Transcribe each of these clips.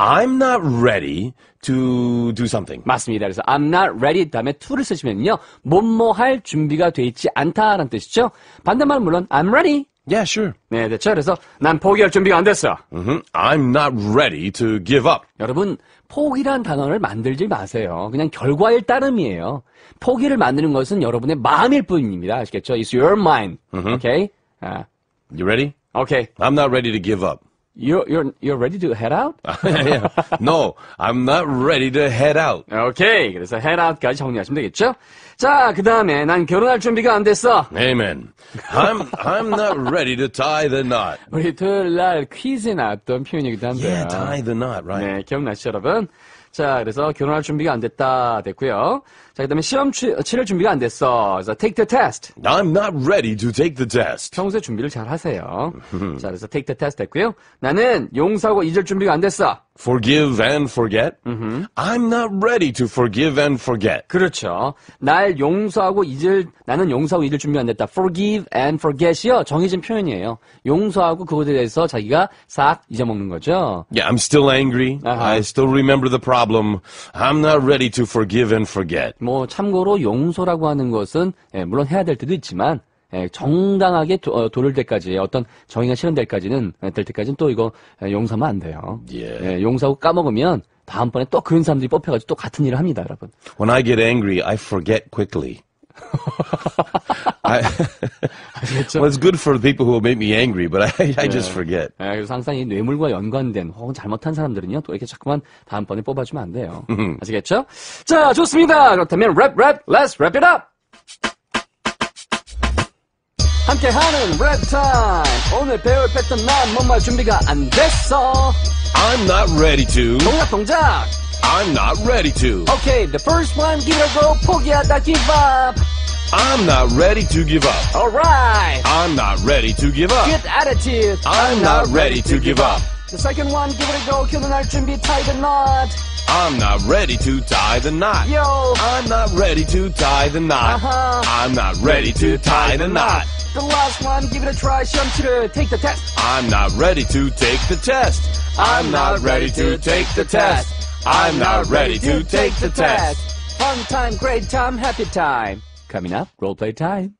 I'm not ready to do something. 맞습니다. 그래서 I'm not ready 다음에 to를 쓰시면요. 뭐뭐 할 준비가 돼 있지 않다라는 뜻이죠. 반대말은 물론 I'm ready. Yeah, sure. 네, 됐죠. 그래서 난 포기할 준비가 안 됐어. Mm-hmm. I'm not ready to give up. 여러분, 포기란 단어를 만들지 마세요. 그냥 결과일 따름이에요. 포기를 만드는 것은 여러분의 마음일 뿐입니다. 아시겠죠? It's your mind. Mm-hmm. Okay? 아. You ready? Okay. I'm not ready to give up. You're you're you're ready to head out? no, I'm not ready to head out. Okay, 그래서 head out까지 정리하시면 되겠죠? 자, 그 다음에 난 결혼할 준비가 안 됐어. Amen. I'm I'm not ready to tie the knot. 우리 토요일 날 퀴즈에 나왔던 표현이기도 한데요. Yeah, tie the knot, right? 네, 기억나시죠, 여러분? 자, 그래서 결혼할 준비가 안 됐다 됐고요. 자, 그다음에 시험 취, 치를 준비가 안 됐어. 그래서 take the test. I'm not ready to take the test. 평소에 준비를 잘 하세요. 자, 그래서 take the test 했고요. 나는 용서하고 잊을 준비가 안 됐어. Forgive and forget. I'm not ready to forgive and forget. 그렇죠. 날 용서하고 잊을 나는 용서하고 잊을 준비가 안 됐다. Forgive and forget이요. 정해진 표현이에요. 용서하고 그것에 대해서 자기가 싹 잊어먹는 거죠. Yeah, I'm still angry. Uh-huh. I still remember the problem. I'm not ready to forgive and forget. 뭐뭐 참고로 용서라고 하는 것은 예, 물론 해야 될 때도 있지만 예, 정당하게 도, 어, 돌을 때까지 어떤 정의가 실현될까지는 예, 될 때까지는 또 이거 예, 용서하면 안 돼요. 예. 예, 용서하고 까먹으면 다음번에 또 그런 사람들이 뽑혀가지고 또 같은 일을 합니다, 여러분. When I get angry, I forget quickly. I, 아시겠죠? Well, it's good for people who make me angry, but I, I just forget. 네, 그래서 항상 이 뇌물과 연관된 혹은 잘못한 사람들은요, 또 이렇게 자꾸만 다음번에 뽑아주면 안 돼요. 아시겠죠? 자, 좋습니다. 그렇다면 랩, 랩, let's wrap it up! 함께하는 랩타임 오늘 배울 패턴 난 뭔말 준비가 안 됐어 I'm not ready to 동작 동작 I'm not ready to Okay, the first one give it a go 포기하다 give up I'm not ready to give up. All right. I'm not ready to give up. Good attitude. I'm, I'm not, not ready, ready to, give up. up. The second one, give it a go. Kill the arch and be tied the knot. I'm not ready to tie the knot. Yo. I'm not ready to tie the knot. Uh-huh. I'm not ready to tie the knot. The last one, give it a try. Shumshiro, take the test. I'm not ready to take the test. I'm not ready to take the test. I'm not ready to take the test. Fun time, great time, happy time. Coming up, roleplay time.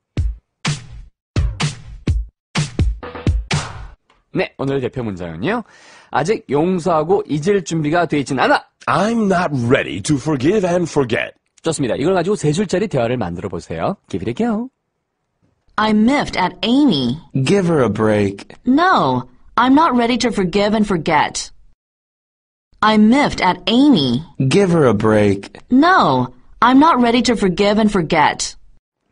네, 오늘 대표 문장은요. 아직 용서하고 잊을 준비가 있진 않아. I'm not ready to forgive and forget. 좋습니다. 이걸 가지고 세 줄짜리 대화를 만들어 보세요. Give it a go. I miffed at Amy. Give her a break. No, I'm not ready to forgive and forget. I miffed at Amy. Give her a break. No, I'm not ready to forgive and forget.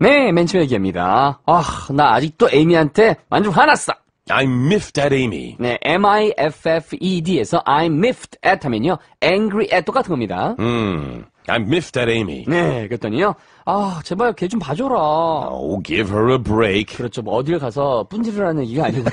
네, 맨 처음 얘기합니다. 아, 나 아직도 에이미한테 완전 화났어. I'm miffed at Amy. 네, M-I-F-F-E-D에서 I'm miffed at 하면요. angry at 똑같은 겁니다. 음, I'm miffed at Amy. 네, 그랬더니요. 아, 제발 걔 좀 봐줘라. Oh, give her a break. 그렇죠. 뭐 어딜 가서 뿜질이라는 얘기가 아니고요.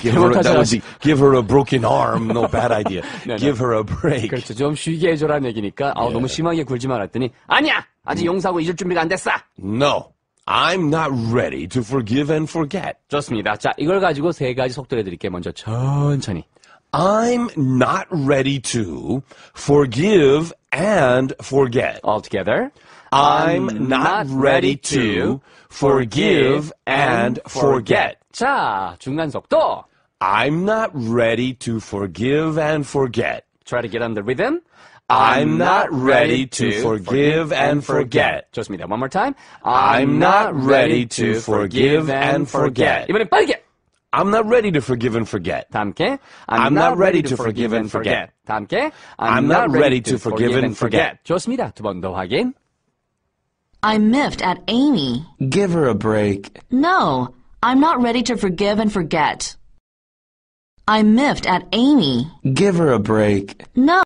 give, her, that was, give her a broken arm. No bad idea. give her a break. 그렇죠. 좀 쉬게 해줘라는 얘기니까 아, 너무 심하게 굴지 말았더니 아니야! 아직 용서하고 잊을 준비가 안 됐어. No. I'm not ready to forgive and forget. 좋습니다. 자, 이걸 가지고 세 가지 속도를 드릴게요. 먼저 천천히. I'm not ready to forgive and forget. All together. I'm, not, ready to forgive and forget. 자, 중간 속도. I'm not ready to forgive and forget. Try to get on the rhythm. I'm not ready to forgive and forget. me that One more time. I'm not ready to forgive and forget. 이번엔 빠르게. I'm not ready to forgive and forget. 다 함께. I'm, not ready to forgive and forget. 다 함께. I'm, not ready to forgive and forget. Just me that one though again. I miffed at Amy. Give her a break. No, I'm not ready to forgive and forget. I miffed at Amy. Give her a break. No.